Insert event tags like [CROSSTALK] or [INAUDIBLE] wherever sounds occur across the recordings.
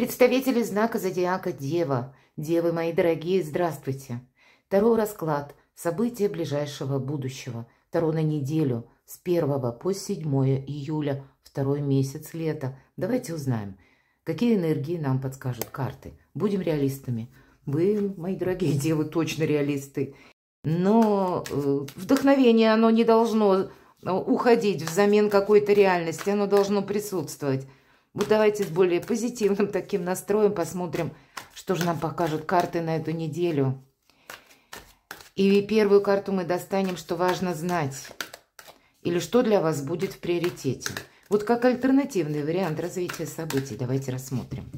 Представители знака зодиака Дева. Девы мои дорогие, здравствуйте. Второй расклад. События ближайшего будущего. Таро на неделю с 1 по 7 июля, второй месяц лета. Давайте узнаем, какие энергии нам подскажут карты. Будем реалистами. Вы, мои дорогие девы, точно реалисты. Но э, вдохновение, оно не должно э, уходить взамен какой-то реальности. Оно должно присутствовать. Вот давайте с более позитивным [LAUGHS] таким настроем посмотрим, что же нам покажут карты на эту неделю. И первую карту мы достанем, что важно знать. Или что для вас будет в приоритете. Вот как альтернативный вариант развития событий. Давайте рассмотрим.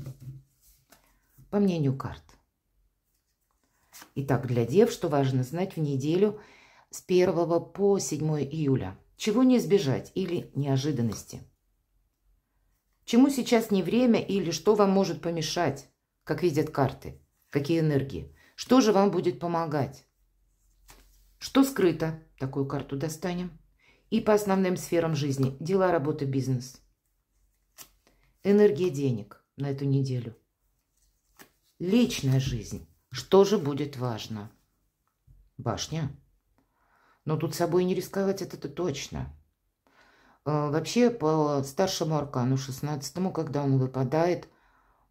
По мнению карт. Итак, для дев, что важно знать в неделю с 1 по 7 июля. Чего не избежать или неожиданности – Чему сейчас не время или что вам может помешать, как видят карты, какие энергии? Что же вам будет помогать? Что скрыто? Такую карту достанем. И по основным сферам жизни. Дела, работа, бизнес. Энергия денег на эту неделю. Личная жизнь. Что же будет важно? Башня. Но тут собой не рисковать, это-то точно. Э, вообще, по старшему аркану, 16 когда он выпадает,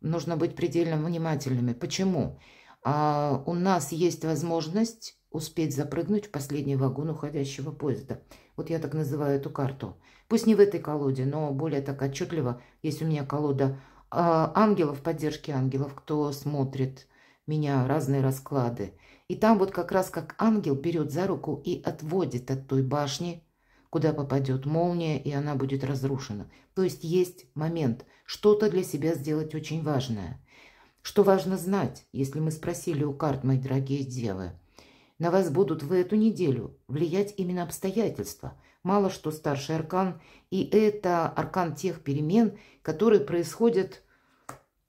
нужно быть предельно внимательными. Почему? А, у нас есть возможность успеть запрыгнуть в последний вагон уходящего поезда. Вот я так называю эту карту. Пусть не в этой колоде, но более так отчетливо. Есть у меня колода а, ангелов, поддержки ангелов, кто смотрит меня, разные расклады. И там вот как раз как ангел берет за руку и отводит от той башни, куда попадет молния, и она будет разрушена. То есть есть момент, что-то для себя сделать очень важное. Что важно знать, если мы спросили у карт, мои дорогие девы, на вас будут в эту неделю влиять именно обстоятельства. Мало что старший аркан, и это аркан тех перемен, которые происходят,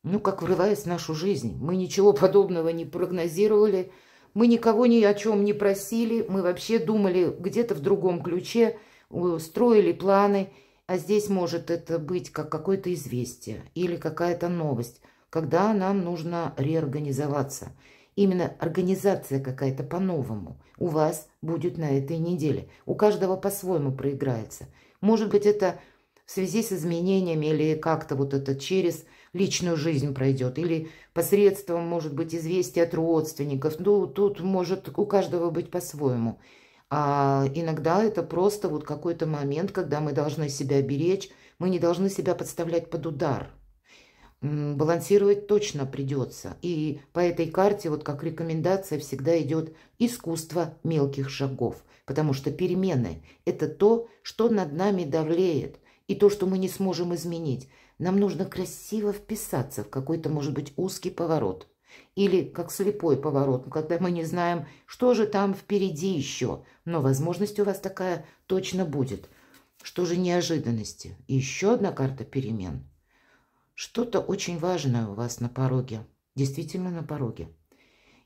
ну, как врываясь в нашу жизнь. Мы ничего подобного не прогнозировали, мы никого ни о чем не просили, мы вообще думали где-то в другом ключе – Э, строили планы, а здесь может это быть как какое-то известие или какая-то новость, когда нам нужно реорганизоваться. Именно организация какая-то по-новому у вас будет на этой неделе. У каждого по-своему проиграется. Может быть, это в связи с изменениями или как-то вот это через личную жизнь пройдет, или посредством, может быть, известий от родственников. Ну, тут может у каждого быть по-своему. А иногда это просто вот какой-то момент, когда мы должны себя беречь, мы не должны себя подставлять под удар. Балансировать точно придется. И по этой карте, вот как рекомендация, всегда идет искусство мелких шагов. Потому что перемены – это то, что над нами давлеет, и то, что мы не сможем изменить. Нам нужно красиво вписаться в какой-то, может быть, узкий поворот – или как слепой поворот, когда мы не знаем, что же там впереди еще. Но возможность у вас такая точно будет. Что же неожиданности? И еще одна карта перемен. Что-то очень важное у вас на пороге. Действительно на пороге.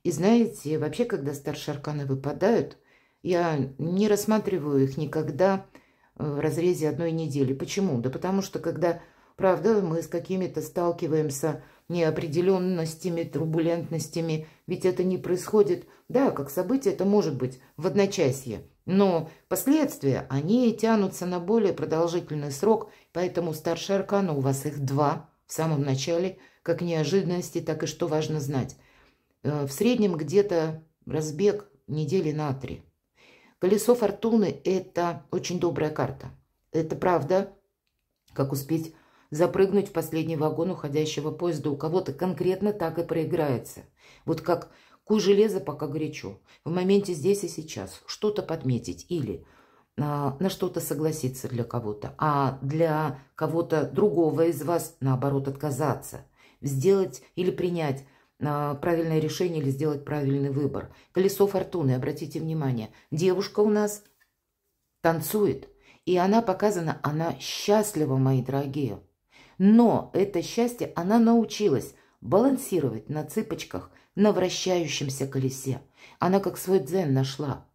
И знаете, вообще, когда старшие арканы выпадают, я не рассматриваю их никогда э, в разрезе одной недели. Почему? Да потому что, когда, правда, мы с какими-то сталкиваемся неопределенностями, турбулентностями, ведь это не происходит, да, как событие это может быть в одночасье, но последствия, они тянутся на более продолжительный срок, поэтому старшие арканы у вас их два в самом начале, как неожиданности, так и что важно знать. Э, в среднем где-то разбег недели на три. Колесо фортуны – это очень добрая карта. Это правда, как успеть запрыгнуть в последний вагон уходящего поезда. У кого-то конкретно так и проиграется. Вот как ку железо пока горячо. В моменте здесь и сейчас что-то подметить или а, на что-то согласиться для кого-то, а для кого-то другого из вас, наоборот, отказаться, сделать или принять а, правильное решение или сделать правильный выбор. Колесо фортуны, обратите внимание, девушка у нас танцует, и она показана, она счастлива, мои дорогие. Но это счастье она научилась балансировать на цыпочках на вращающемся колесе. Она как свой дзен нашла.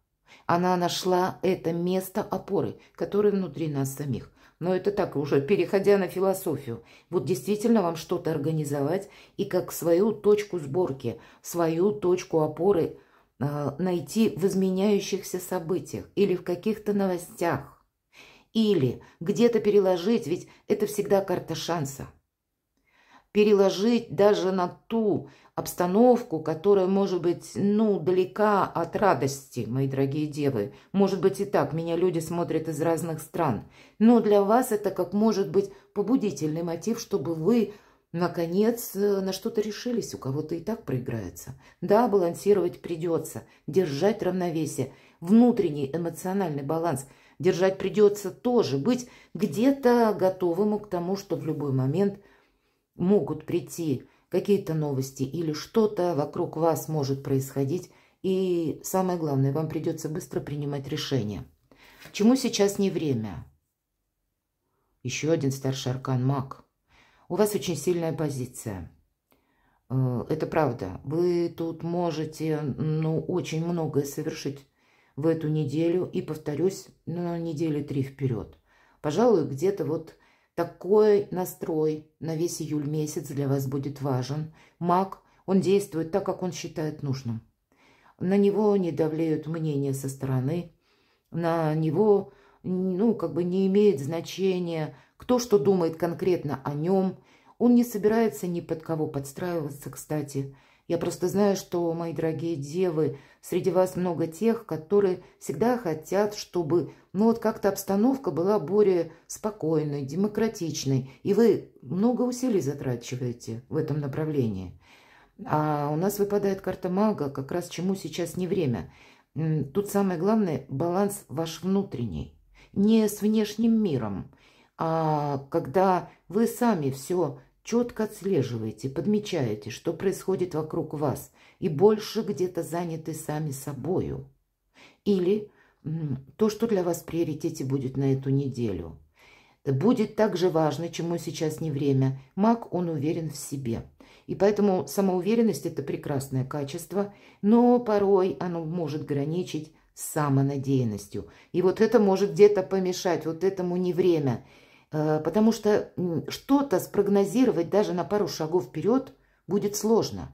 Она нашла это место опоры, которое внутри нас самих. Но это так уже, переходя на философию. Вот действительно вам что-то организовать и как свою точку сборки, свою точку опоры э, найти в изменяющихся событиях или в каких-то новостях. Или где-то переложить, ведь это всегда карта шанса. Переложить даже на ту обстановку, которая может быть, ну, далека от радости, мои дорогие девы. Может быть и так, меня люди смотрят из разных стран. Но для вас это как может быть побудительный мотив, чтобы вы Наконец, на что-то решились, у кого-то и так проиграется. Да, балансировать придется, держать равновесие, внутренний эмоциональный баланс – держать придется тоже, быть где-то готовым к тому, что в любой момент могут прийти какие-то новости или что-то вокруг вас может происходить. И самое главное, вам придется быстро принимать решения. Чему сейчас не время? Еще один старший аркан – маг. У вас очень сильная позиция. Э, это правда. Вы тут можете, ну, очень многое совершить в эту неделю и повторюсь ну, на неделю три вперед. Пожалуй, где-то вот такой настрой на весь июль месяц для вас будет важен. Маг, он действует так, как он считает нужным. На него не давляют мнения со стороны, на него, ну, как бы не имеет значения, кто что думает конкретно о нем. Он не собирается ни под кого подстраиваться, кстати, я просто знаю, что, мои дорогие девы, среди вас много тех, которые всегда хотят, чтобы, ну вот как-то обстановка была более спокойной, демократичной, и вы много усилий затрачиваете в этом направлении. А у нас выпадает карта мага, как раз чему сейчас не время. Тут самое главное – баланс ваш внутренний, не с внешним миром, а когда вы сами все четко отслеживаете, подмечаете, что происходит вокруг вас, и больше где-то заняты сами собою. Или то, что для вас приоритете будет на эту неделю. Будет также важно, чему сейчас не время. Маг, он уверен в себе. И поэтому самоуверенность – это прекрасное качество, но порой оно может граничить с самонадеянностью. И вот это может где-то помешать, вот этому не время – Э, потому что что-то спрогнозировать даже на пару шагов вперед будет сложно.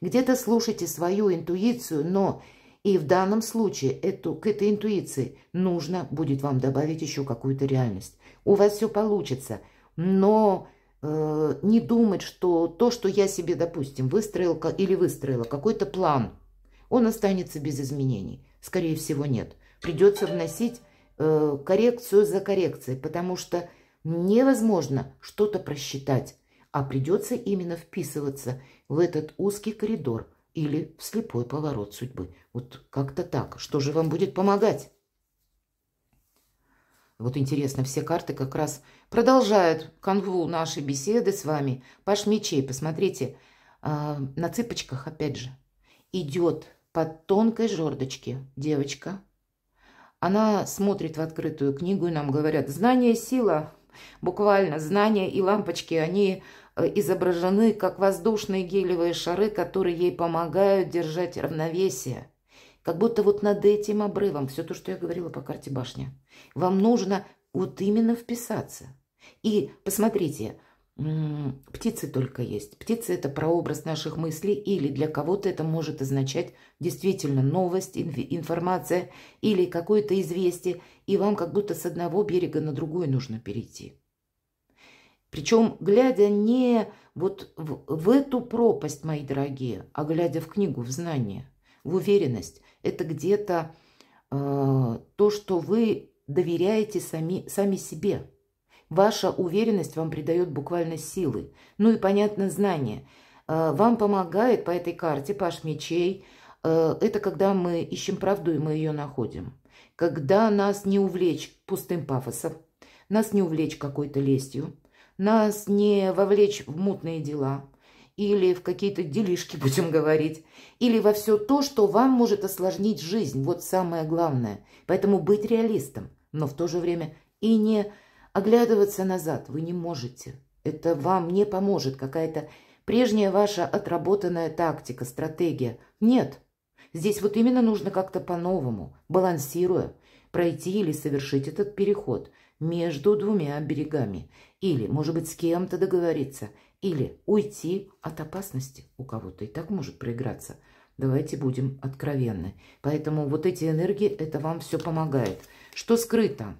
Где-то слушайте свою интуицию, но и в данном случае эту, к этой интуиции нужно будет вам добавить еще какую-то реальность. У вас все получится, но э, не думать, что то, что я себе, допустим, выстроил или выстроила, какой-то план, он останется без изменений. Скорее всего, нет. Придется вносить э, коррекцию за коррекцией, потому что невозможно что-то просчитать, а придется именно вписываться в этот узкий коридор или в слепой поворот судьбы. Вот как-то так. Что же вам будет помогать? Вот интересно, все карты как раз продолжают канву нашей беседы с вами. Паш мечей, посмотрите, а, на цыпочках опять же. Идет по тонкой жердочке девочка. Она смотрит в открытую книгу и нам говорят, знание – сила, Буквально знания и лампочки, они э, изображены как воздушные гелевые шары, которые ей помогают держать равновесие. Как будто вот над этим обрывом, все то, что я говорила по карте башня. Вам нужно вот именно вписаться. И посмотрите, Птицы только есть. Птицы – это прообраз наших мыслей, или для кого-то это может означать действительно новость, информация или какое-то известие, и вам как будто с одного берега на другой нужно перейти. Причем, глядя не вот в, в эту пропасть, мои дорогие, а глядя в книгу, в знание, в уверенность, это где-то э, то, что вы доверяете сами, сами себе – Ваша уверенность вам придает буквально силы. Ну и, понятно, знание. Э, вам помогает по этой карте паш мечей. Э, это когда мы ищем правду, и мы ее находим. Когда нас не увлечь пустым пафосом, нас не увлечь какой-то лестью, нас не вовлечь в мутные дела или в какие-то делишки, [LAUGHS] будем говорить, или во все то, что вам может осложнить жизнь. Вот самое главное. Поэтому быть реалистом, но в то же время и не Оглядываться назад вы не можете. Это вам не поможет какая-то прежняя ваша отработанная тактика, стратегия. Нет, здесь вот именно нужно как-то по-новому, балансируя, пройти или совершить этот переход между двумя берегами. Или, может быть, с кем-то договориться. Или уйти от опасности. У кого-то и так может проиграться. Давайте будем откровенны. Поэтому вот эти энергии, это вам все помогает. Что скрыто?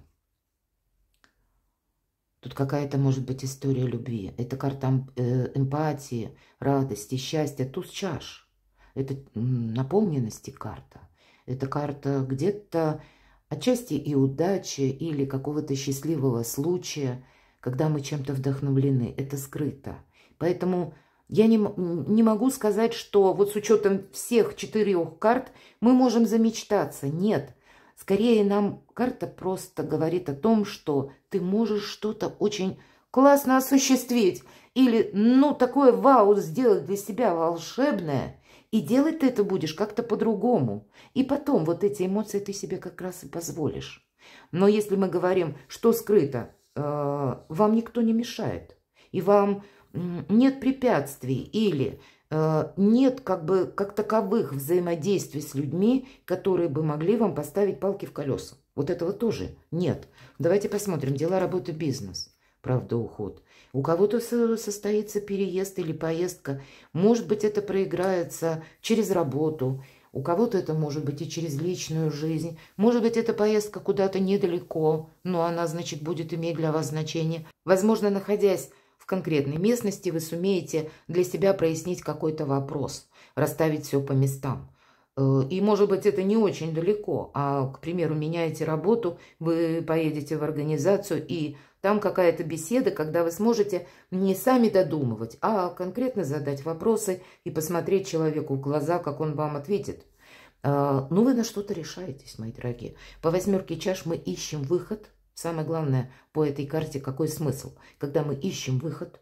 Тут какая-то может быть история любви. Это карта э, эмпатии, радости, счастья, туз чаш. Это наполненности карта. Это карта где-то отчасти и удачи, или какого-то счастливого случая, когда мы чем-то вдохновлены. Это скрыто. Поэтому я не, не могу сказать, что вот с учетом всех четырех карт мы можем замечтаться. Нет. Скорее нам карта просто говорит о том, что ты можешь что-то очень классно осуществить или, ну, такое вау сделать для себя волшебное, и делать ты это будешь как-то по-другому. И потом вот эти эмоции ты себе как раз и позволишь. Но если мы говорим, что скрыто, э, вам никто не мешает, и вам нет препятствий или э, нет как бы как таковых взаимодействий с людьми, которые бы могли вам поставить палки в колеса. Вот этого тоже нет. Давайте посмотрим. Дела, работа, бизнес. Правда, уход. У кого-то состоится переезд или поездка. Может быть, это проиграется через работу. У кого-то это может быть и через личную жизнь. Может быть, это поездка куда-то недалеко, но она, значит, будет иметь для вас значение. Возможно, находясь в конкретной местности, вы сумеете для себя прояснить какой-то вопрос, расставить все по местам. Э, и, может быть, это не очень далеко, а, к примеру, меняете работу, вы поедете в организацию, и там какая-то беседа, когда вы сможете не сами додумывать, а конкретно задать вопросы и посмотреть человеку в глаза, как он вам ответит. Э, ну, вы на что-то решаетесь, мои дорогие. По восьмерке чаш мы ищем выход. Самое главное по этой карте какой смысл? Когда мы ищем выход,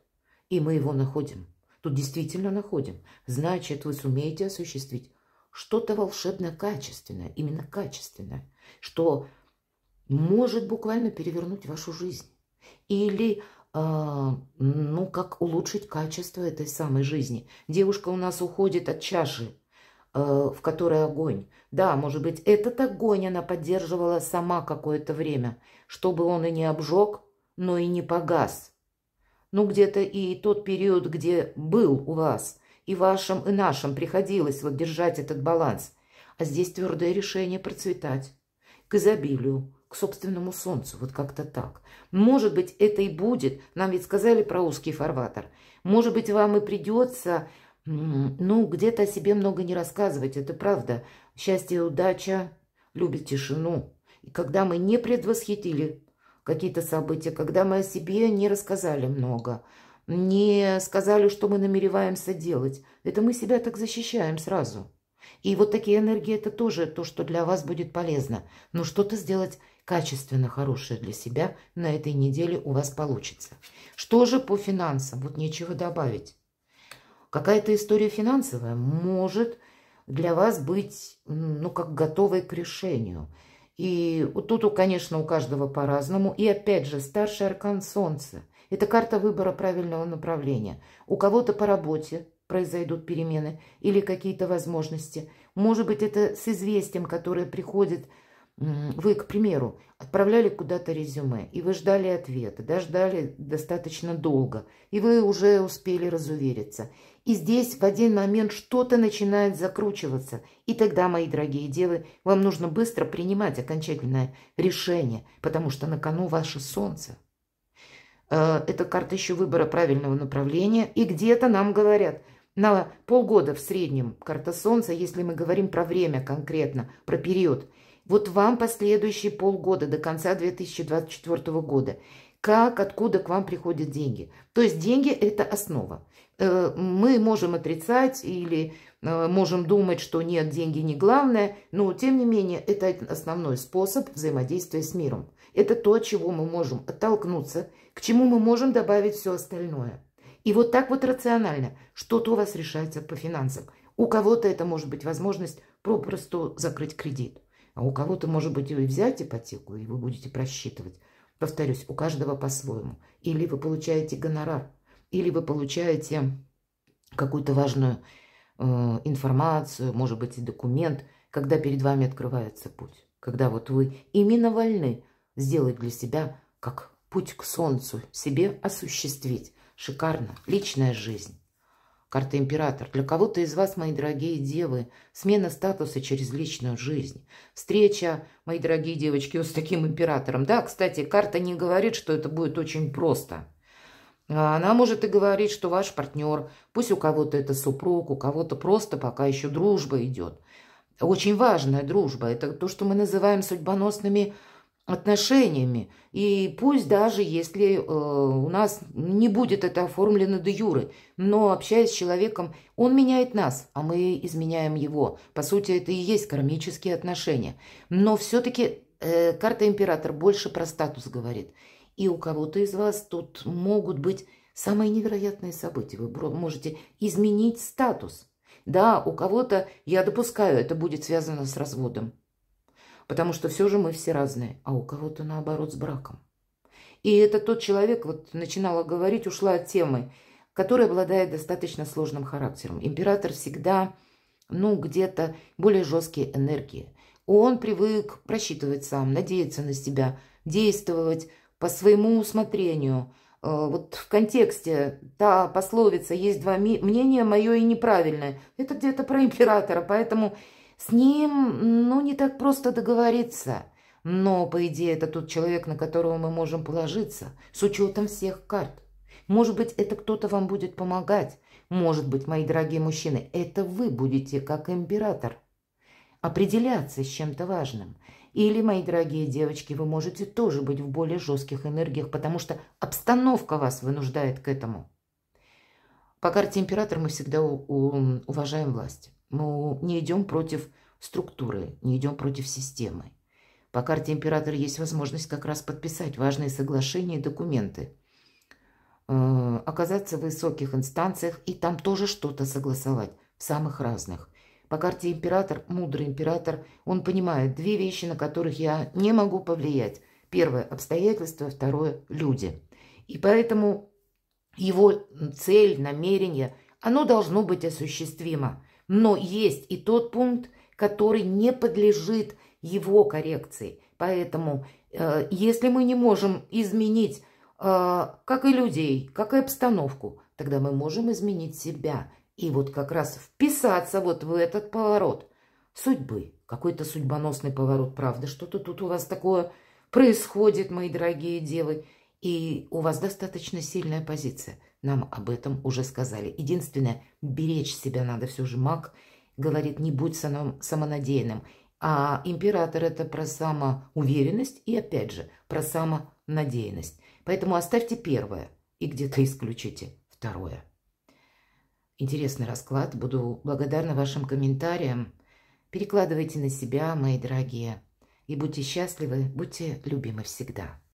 и мы его находим. Тут действительно находим. Значит, вы сумеете осуществить что-то волшебное, качественное, именно качественное, что может буквально перевернуть вашу жизнь. Или, э, ну, как улучшить качество этой самой жизни. Девушка у нас уходит от чаши, э, в которой огонь. Да, может быть, этот огонь она поддерживала сама какое-то время, чтобы он и не обжег, но и не погас. Ну, где-то и тот период, где был у вас – и вашим, и нашим приходилось вот держать этот баланс. А здесь твердое решение процветать. К изобилию, к собственному солнцу, вот как-то так. Может быть, это и будет, нам ведь сказали про узкий фарватер. Может быть, вам и придется, ну, где-то о себе много не рассказывать, это правда. Счастье и удача любят тишину. И когда мы не предвосхитили какие-то события, когда мы о себе не рассказали много – не сказали, что мы намереваемся делать. Это мы себя так защищаем сразу. И вот такие энергии – это тоже то, что для вас будет полезно. Но что-то сделать качественно хорошее для себя на этой неделе у вас получится. Что же по финансам? Вот нечего добавить. Какая-то история финансовая может для вас быть, ну, как готовой к решению. И вот тут, конечно, у каждого по-разному. И опять же, старший аркан солнца – это карта выбора правильного направления. У кого-то по работе произойдут перемены или какие-то возможности. Может быть, это с известием, которое приходит вы, к примеру, отправляли куда-то резюме, и вы ждали ответа, дождали достаточно долго, и вы уже успели разувериться. И здесь в один момент что-то начинает закручиваться. И тогда, мои дорогие девы, вам нужно быстро принимать окончательное решение, потому что на кону ваше солнце. Э, это карта еще выбора правильного направления. И где-то нам говорят, на полгода в среднем карта Солнца, если мы говорим про время конкретно, про период. Вот вам последующие полгода до конца 2024 года как, откуда к вам приходят деньги. То есть деньги – это основа. Э, мы можем отрицать или э, можем думать, что нет, деньги не главное, но тем не менее это основной способ взаимодействия с миром. Это то, от чего мы можем оттолкнуться, к чему мы можем добавить все остальное. И вот так вот рационально что-то у вас решается по финансам. У кого-то это может быть возможность попросту закрыть кредит, а у кого-то может быть и взять ипотеку, и вы будете просчитывать – Повторюсь, у каждого по-своему. Или вы получаете гонорар, или вы получаете какую-то важную э, информацию, может быть, и документ, когда перед вами открывается путь. Когда вот вы именно вольны сделать для себя, как путь к солнцу, себе осуществить. Шикарно. Личная жизнь. Карта император. Для кого-то из вас, мои дорогие девы, смена статуса через личную жизнь. Встреча, мои дорогие девочки, вот с таким императором. Да, кстати, карта не говорит, что это будет очень просто. А, она может и говорить, что ваш партнер, пусть у кого-то это супруг, у кого-то просто пока еще дружба идет. Очень важная дружба. Это то, что мы называем судьбоносными отношениями. И пусть даже если э, у нас не будет это оформлено до юры, но общаясь с человеком, он меняет нас, а мы изменяем его. По сути, это и есть кармические отношения. Но все-таки э, карта император больше про статус говорит. И у кого-то из вас тут могут быть самые невероятные события. Вы можете изменить статус. Да, у кого-то, я допускаю, это будет связано с разводом. Потому что все же мы все разные, а у кого-то наоборот с браком. И это тот человек, вот начинала говорить, ушла от темы, который обладает достаточно сложным характером. Император всегда, ну, где-то более жесткие энергии. Он привык просчитывать сам, надеяться на себя, действовать по своему усмотрению. Э, вот в контексте та пословица «есть два мнения, мое и неправильное» – это где-то про императора, поэтому с ним, ну, не так просто договориться. Но, по идее, это тот человек, на которого мы можем положиться, с учетом всех карт. Может быть, это кто-то вам будет помогать. Может быть, мои дорогие мужчины, это вы будете, как император, определяться с чем-то важным. Или, мои дорогие девочки, вы можете тоже быть в более жестких энергиях, потому что обстановка вас вынуждает к этому. По карте император мы всегда уважаем власть. Мы ну, не идем против структуры, не идем против системы. По карте императора есть возможность как раз подписать важные соглашения и документы, э, оказаться в высоких инстанциях и там тоже что-то согласовать, в самых разных. По карте император, мудрый император, он понимает две вещи, на которых я не могу повлиять. Первое – обстоятельства, второе – люди. И поэтому его цель, намерение, оно должно быть осуществимо. Но есть и тот пункт, который не подлежит его коррекции. Поэтому, э, если мы не можем изменить, э, как и людей, как и обстановку, тогда мы можем изменить себя. И вот как раз вписаться вот в этот поворот судьбы. Какой-то судьбоносный поворот, правда. Что-то тут у вас такое происходит, мои дорогие девы. И у вас достаточно сильная позиция – нам об этом уже сказали. Единственное, беречь себя надо все же. Маг говорит, не будь самонадеянным. А император это про самоуверенность и, опять же, про самонадеянность. Поэтому оставьте первое и где-то исключите второе. Интересный расклад. Буду благодарна вашим комментариям. Перекладывайте на себя, мои дорогие. И будьте счастливы, будьте любимы всегда.